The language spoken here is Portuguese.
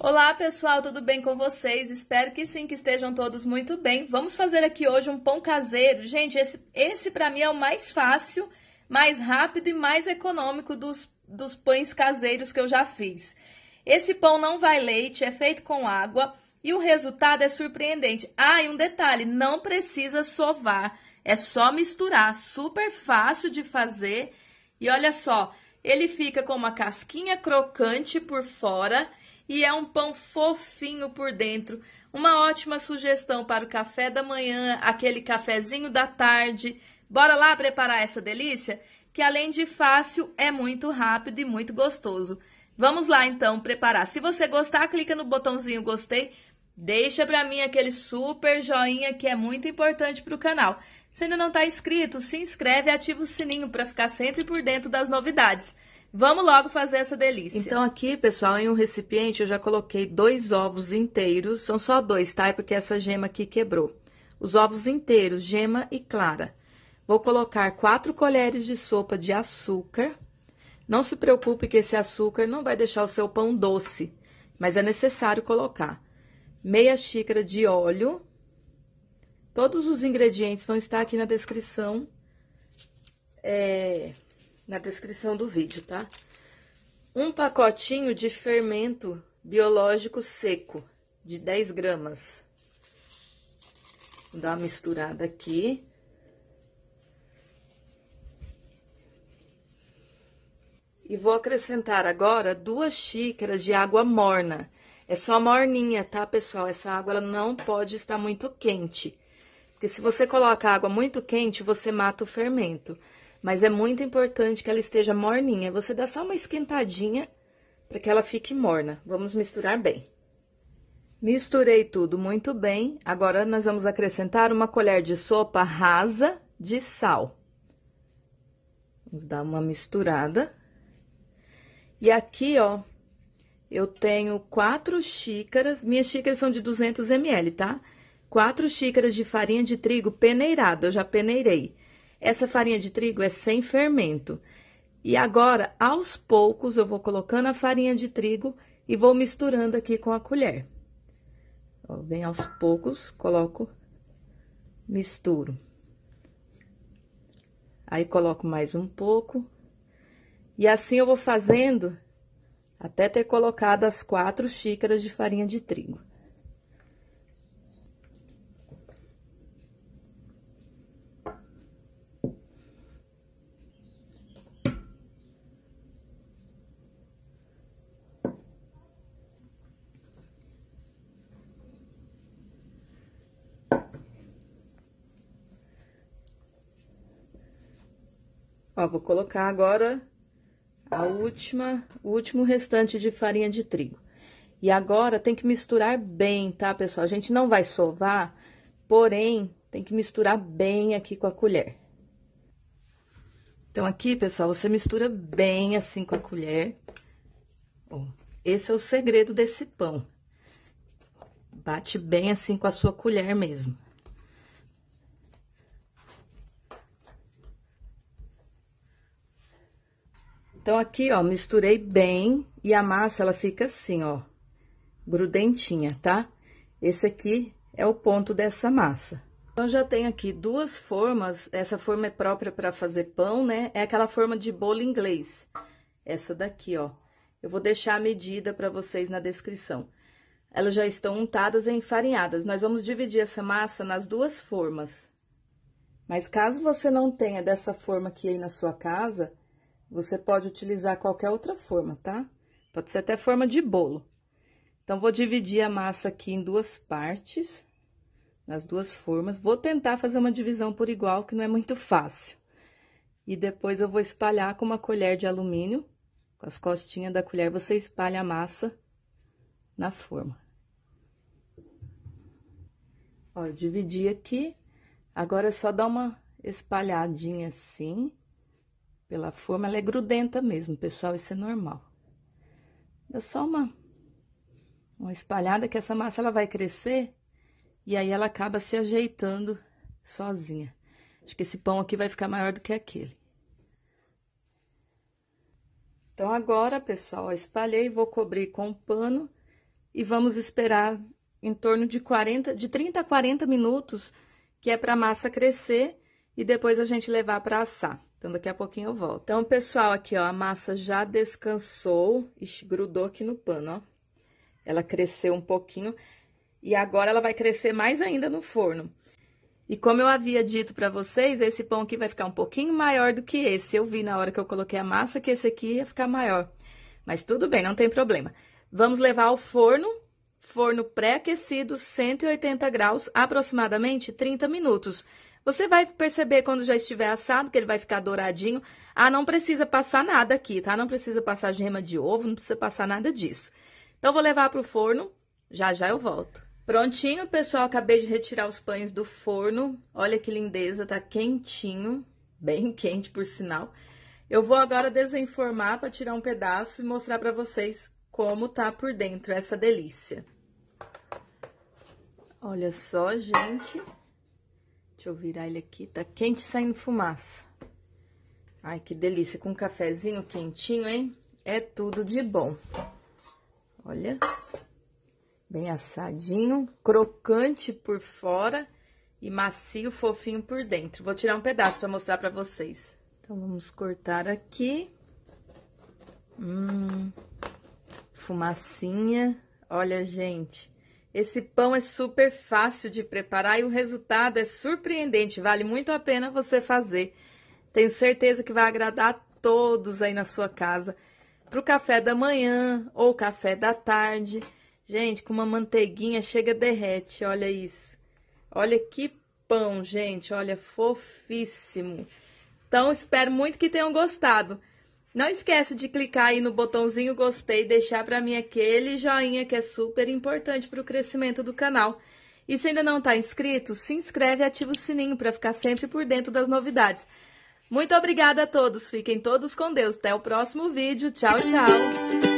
Olá pessoal, tudo bem com vocês? Espero que sim, que estejam todos muito bem. Vamos fazer aqui hoje um pão caseiro. Gente, esse, esse para mim é o mais fácil, mais rápido e mais econômico dos, dos pães caseiros que eu já fiz. Esse pão não vai leite, é feito com água e o resultado é surpreendente. Ah, e um detalhe, não precisa sovar, é só misturar. Super fácil de fazer e olha só, ele fica com uma casquinha crocante por fora e é um pão fofinho por dentro. Uma ótima sugestão para o café da manhã, aquele cafezinho da tarde. Bora lá preparar essa delícia? Que além de fácil, é muito rápido e muito gostoso. Vamos lá então preparar. Se você gostar, clica no botãozinho gostei. Deixa para mim aquele super joinha que é muito importante para o canal. Se ainda não está inscrito, se inscreve e ativa o sininho para ficar sempre por dentro das novidades. Vamos logo fazer essa delícia. Então aqui, pessoal, em um recipiente eu já coloquei dois ovos inteiros. São só dois, tá? É porque essa gema aqui quebrou. Os ovos inteiros, gema e clara. Vou colocar quatro colheres de sopa de açúcar. Não se preocupe que esse açúcar não vai deixar o seu pão doce, mas é necessário colocar. Meia xícara de óleo. Todos os ingredientes vão estar aqui na descrição. É, na descrição do vídeo, tá? Um pacotinho de fermento biológico seco, de 10 gramas. Vou dar uma misturada aqui. E vou acrescentar agora duas xícaras de água morna. É só morninha, tá, pessoal? Essa água ela não pode estar muito quente. Porque se você coloca água muito quente, você mata o fermento. Mas é muito importante que ela esteja morninha. Você dá só uma esquentadinha para que ela fique morna. Vamos misturar bem. Misturei tudo muito bem. Agora, nós vamos acrescentar uma colher de sopa rasa de sal. Vamos dar uma misturada. E aqui, ó, eu tenho quatro xícaras. Minhas xícaras são de 200 ml, tá? Quatro xícaras de farinha de trigo peneirada, eu já peneirei. Essa farinha de trigo é sem fermento. E agora, aos poucos, eu vou colocando a farinha de trigo e vou misturando aqui com a colher. vem aos poucos, coloco, misturo. Aí, coloco mais um pouco. E assim eu vou fazendo até ter colocado as quatro xícaras de farinha de trigo. Ó, vou colocar agora a última, o último restante de farinha de trigo. E agora tem que misturar bem, tá, pessoal? A gente não vai sovar, porém, tem que misturar bem aqui com a colher. Então, aqui, pessoal, você mistura bem assim com a colher. Ó, esse é o segredo desse pão. Bate bem assim com a sua colher mesmo. Então, aqui, ó, misturei bem e a massa, ela fica assim, ó, grudentinha, tá? Esse aqui é o ponto dessa massa. Então, já tenho aqui duas formas, essa forma é própria para fazer pão, né? É aquela forma de bolo inglês, essa daqui, ó. Eu vou deixar a medida para vocês na descrição. Elas já estão untadas e enfarinhadas. Nós vamos dividir essa massa nas duas formas. Mas caso você não tenha dessa forma aqui aí na sua casa, você pode utilizar qualquer outra forma, tá? Pode ser até forma de bolo. Então, vou dividir a massa aqui em duas partes, nas duas formas. Vou tentar fazer uma divisão por igual, que não é muito fácil. E depois eu vou espalhar com uma colher de alumínio, com as costinhas da colher, você espalha a massa na forma. Ó, dividi aqui, agora é só dar uma espalhadinha assim pela forma, ela é grudenta mesmo, pessoal, isso é normal. Dá só uma, uma espalhada que essa massa ela vai crescer e aí ela acaba se ajeitando sozinha. Acho que esse pão aqui vai ficar maior do que aquele. Então, agora, pessoal, espalhei, vou cobrir com um pano e vamos esperar em torno de 40, de 30 a 40 minutos, que é para a massa crescer e depois a gente levar para assar. Então, daqui a pouquinho eu volto. Então, pessoal, aqui, ó, a massa já descansou. Ixi, grudou aqui no pano, ó. Ela cresceu um pouquinho. E agora ela vai crescer mais ainda no forno. E como eu havia dito para vocês, esse pão aqui vai ficar um pouquinho maior do que esse. Eu vi na hora que eu coloquei a massa que esse aqui ia ficar maior. Mas tudo bem, não tem problema. Vamos levar ao forno, forno pré-aquecido, 180 graus, aproximadamente 30 minutos. Você vai perceber quando já estiver assado, que ele vai ficar douradinho. Ah, não precisa passar nada aqui, tá? Não precisa passar gema de ovo, não precisa passar nada disso. Então, vou levar para o forno, já já eu volto. Prontinho, pessoal, acabei de retirar os pães do forno. Olha que lindeza, tá quentinho, bem quente por sinal. Eu vou agora desenformar para tirar um pedaço e mostrar para vocês como tá por dentro essa delícia. Olha só, gente. Deixa eu virar ele aqui, tá quente saindo fumaça. Ai, que delícia, com um cafezinho quentinho, hein? É tudo de bom. Olha, bem assadinho, crocante por fora e macio, fofinho por dentro. Vou tirar um pedaço para mostrar para vocês. Então, vamos cortar aqui. Hum, fumacinha. Olha, gente, esse pão é super fácil de preparar e o resultado é surpreendente. Vale muito a pena você fazer. Tenho certeza que vai agradar a todos aí na sua casa. Para o café da manhã ou café da tarde. Gente, com uma manteiguinha chega derrete. Olha isso. Olha que pão, gente. Olha, fofíssimo. Então, espero muito que tenham gostado. Não esquece de clicar aí no botãozinho gostei e deixar para mim aquele joinha que é super importante para o crescimento do canal. E se ainda não está inscrito, se inscreve e ativa o sininho para ficar sempre por dentro das novidades. Muito obrigada a todos, fiquem todos com Deus. Até o próximo vídeo. Tchau, tchau.